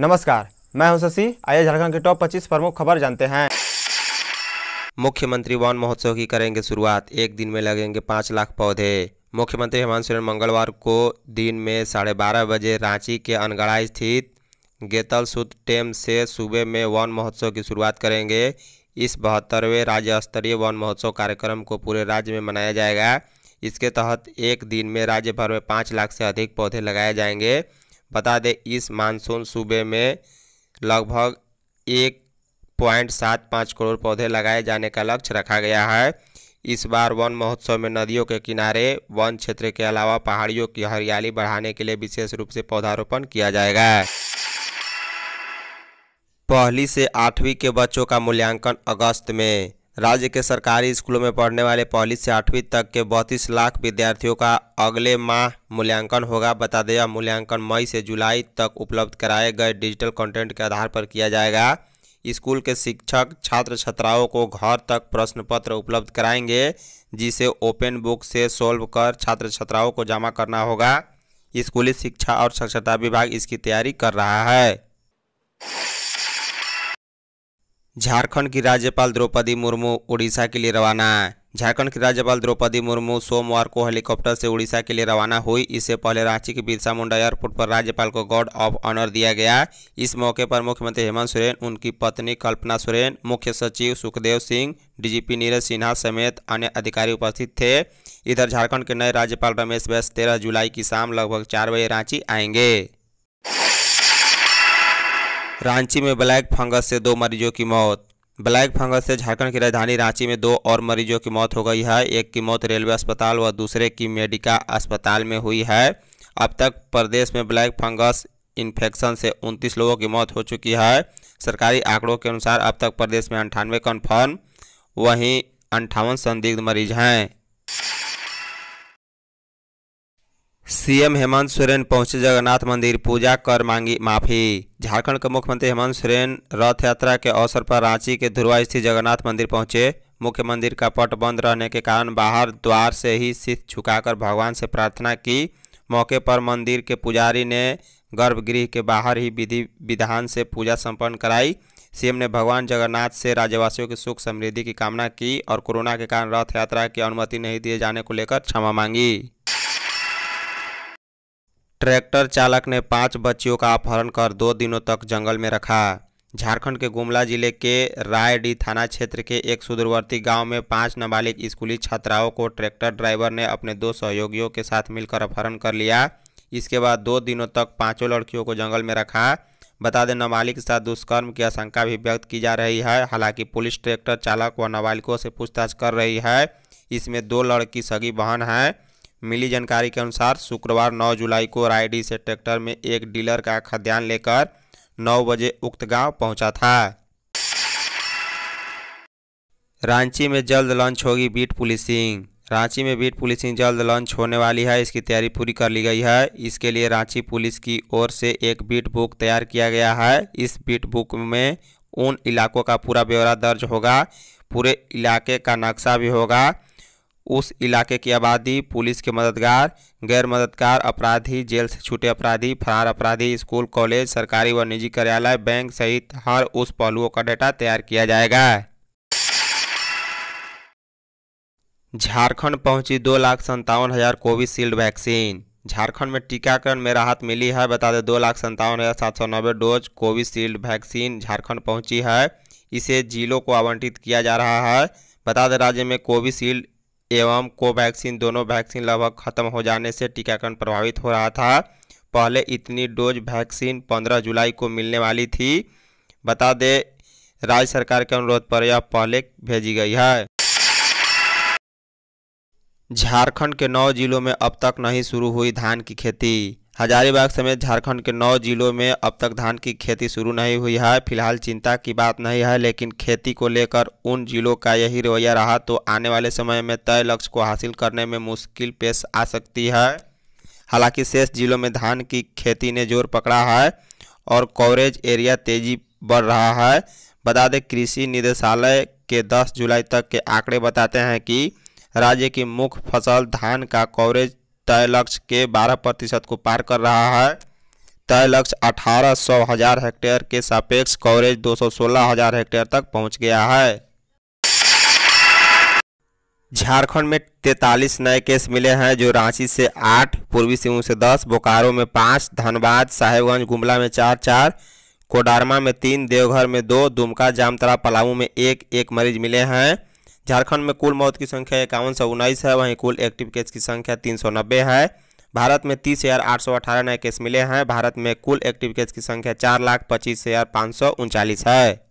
नमस्कार मैं हूं शशि आइए झारखंड के टॉप 25 प्रमुख खबर जानते हैं मुख्यमंत्री वन महोत्सव की करेंगे शुरुआत एक दिन में लगेंगे पाँच लाख पौधे मुख्यमंत्री हेमंत सोरेन मंगलवार को दिन में साढ़े बारह बजे रांची के अनगढ़ा स्थित गेतल सुद टेम से सूबे में वन महोत्सव की शुरुआत करेंगे इस बहत्तरवें राज्य स्तरीय वन महोत्सव कार्यक्रम को पूरे राज्य में मनाया जाएगा इसके तहत एक दिन में राज्य भर में पाँच लाख से अधिक पौधे लगाए जाएंगे बता दें इस मानसून सूबे में लगभग एक पॉइंट सात पाँच करोड़ पौधे लगाए जाने का लक्ष्य रखा गया है इस बार वन महोत्सव में नदियों के किनारे वन क्षेत्र के अलावा पहाड़ियों की हरियाली बढ़ाने के लिए विशेष रूप से पौधारोपण किया जाएगा पहली से आठवीं के बच्चों का मूल्यांकन अगस्त में राज्य के सरकारी स्कूलों में पढ़ने वाले पहली से आठवीं तक के बत्तीस लाख विद्यार्थियों का अगले माह मूल्यांकन होगा बता दें मूल्यांकन मई से जुलाई तक उपलब्ध कराए गए डिजिटल कंटेंट के आधार पर किया जाएगा स्कूल के शिक्षक छात्र छात्राओं को घर तक प्रश्न पत्र उपलब्ध कराएंगे जिसे ओपन बुक से सोल्व कर छात्र छात्राओं को जमा करना होगा स्कूली शिक्षा और साक्षरता विभाग इसकी तैयारी कर रहा है झारखंड की राज्यपाल द्रौपदी मुर्मू उड़ीसा के लिए रवाना झारखंड की राज्यपाल द्रौपदी मुर्मू सोमवार को हेलीकॉप्टर से उड़ीसा के लिए रवाना हुई इससे पहले रांची के बिरसा मुंडा एयरपोर्ट पर राज्यपाल को गार्ड ऑफ ऑनर दिया गया इस मौके पर मुख्यमंत्री हेमंत सोरेन उनकी पत्नी कल्पना सोरेन मुख्य सचिव सुखदेव सिंह डीजीपी नीरज सिन्हा समेत अन्य अधिकारी उपस्थित थे इधर झारखंड के नए राज्यपाल रमेश बैस तेरह जुलाई की शाम लगभग चार बजे रांची आएंगे रांची में ब्लैक फंगस से दो मरीजों की मौत ब्लैक फंगस से झारखंड की राजधानी रांची में दो और मरीजों की मौत हो गई है एक की मौत रेलवे अस्पताल व दूसरे की मेडिका अस्पताल में हुई है अब तक प्रदेश में ब्लैक फंगस इन्फेक्शन से 29 लोगों की मौत हो चुकी है सरकारी आंकड़ों के अनुसार अब तक प्रदेश में अंठानवे कन्फर्म वहीं अंठावन संदिग्ध मरीज हैं सीएम हेमंत सोरेन पहुंचे जगन्नाथ मंदिर पूजा कर मांगी माफी झारखंड के मुख्यमंत्री हेमंत सोरेन रथ यात्रा के अवसर पर रांची के धुरवा स्थित जगन्नाथ मंदिर पहुंचे मुख्य मंदिर का पट बंद रहने के कारण बाहर द्वार से ही सिर झुकाकर भगवान से प्रार्थना की मौके पर मंदिर के पुजारी ने गर्भगृह के बाहर ही विधि विधान से पूजा संपन्न कराई सीएम ने भगवान जगन्नाथ से राज्यवासियों की सुख समृद्धि की कामना की और कोरोना के कारण रथ यात्रा की अनुमति नहीं दिए जाने को लेकर क्षमा मांगी ट्रैक्टर चालक ने पांच बच्चियों का अपहरण कर दो दिनों तक जंगल में रखा झारखंड के गुमला जिले के रायडीह थाना क्षेत्र के एक सुदूरवर्ती गांव में पांच नाबालिग स्कूली छात्राओं को ट्रैक्टर ड्राइवर ने अपने दो सहयोगियों के साथ मिलकर अपहरण कर लिया इसके बाद दो दिनों तक पांचों लड़कियों को जंगल में रखा बता दें नाबालिग के साथ दुष्कर्म की आशंका भी व्यक्त की जा रही है हालांकि पुलिस ट्रैक्टर चालक व नाबालिगों से पूछताछ कर रही है इसमें दो लड़की सगी बहन हैं मिली जानकारी के अनुसार शुक्रवार 9 जुलाई को रायडी से ट्रैक्टर में एक डीलर का खाद्यान्न लेकर 9 बजे उक्त गांव पहुंचा था रांची में जल्द लॉन्च होगी बीट पुलिसिंग रांची में बीट पुलिसिंग जल्द लॉन्च होने वाली है इसकी तैयारी पूरी कर ली गई है इसके लिए रांची पुलिस की ओर से एक बीट बुक तैयार किया गया है इस बीट बुक में उन इलाकों का पूरा ब्यौरा दर्ज होगा पूरे इलाके का नक्शा भी होगा उस इलाके की आबादी पुलिस के मददगार गैर मददगार अपराधी जेल से छूटे अपराधी फरार अपराधी स्कूल कॉलेज सरकारी व निजी कार्यालय बैंक सहित हर उस पहलुओं का डाटा तैयार किया जाएगा झारखंड पहुंची दो लाख संतावन हज़ार कोविशील्ड वैक्सीन झारखंड में टीकाकरण में राहत मिली है बता दें दो लाख संतावन हज़ार सात सौ नब्बे डोज कोविशील्ड वैक्सीन झारखंड पहुंची है इसे जिलों को आवंटित किया जा रहा है बता दें राज्य में कोविशील्ड एवं कोवैक्सीन दोनों वैक्सीन लगभग खत्म हो जाने से टीकाकरण प्रभावित हो रहा था पहले इतनी डोज वैक्सीन 15 जुलाई को मिलने वाली थी बता दें राज्य सरकार के अनुरोध पर यह पहले भेजी गई है झारखंड के नौ जिलों में अब तक नहीं शुरू हुई धान की खेती हजारीबाग समेत झारखंड के नौ जिलों में अब तक धान की खेती शुरू नहीं हुई है फिलहाल चिंता की बात नहीं है लेकिन खेती को लेकर उन जिलों का यही रवैया रहा तो आने वाले समय में तय लक्ष्य को हासिल करने में मुश्किल पेश आ सकती है हालांकि शेष जिलों में धान की खेती ने जोर पकड़ा है और कवरेज एरिया तेजी बढ़ रहा है बता दें कृषि निदेशालय के दस जुलाई तक के आंकड़े बताते हैं कि राज्य की मुख्य फसल धान का कवरेज तय लक्ष्य के 12 प्रतिशत को पार कर रहा है तय लक्ष्य अठारह सौ हजार हेक्टेयर के सापेक्ष कवरेज दो सौ सोलह हजार हेक्टेयर तक पहुंच गया है झारखंड में तैतालीस नए केस मिले हैं जो रांची से आठ पूर्वी सिंहभूम से दस बोकारो में पाँच धनबाद साहेबगंज गुमला में चार चार कोडारमा में तीन देवघर में दो दुमका जामतरा पलामू में एक एक मरीज मिले हैं झारखंड में कुल मौत की संख्या इक्यावन सौ उन्नीस है वहीं कुल एक्टिव केस की संख्या तीन सौ नब्बे है भारत में तीस हज़ार आठ सौ अठारह नए केस मिले हैं भारत में कुल एक्टिव केस की संख्या चार लाख पच्चीस हज़ार पाँच सौ उनचालीस है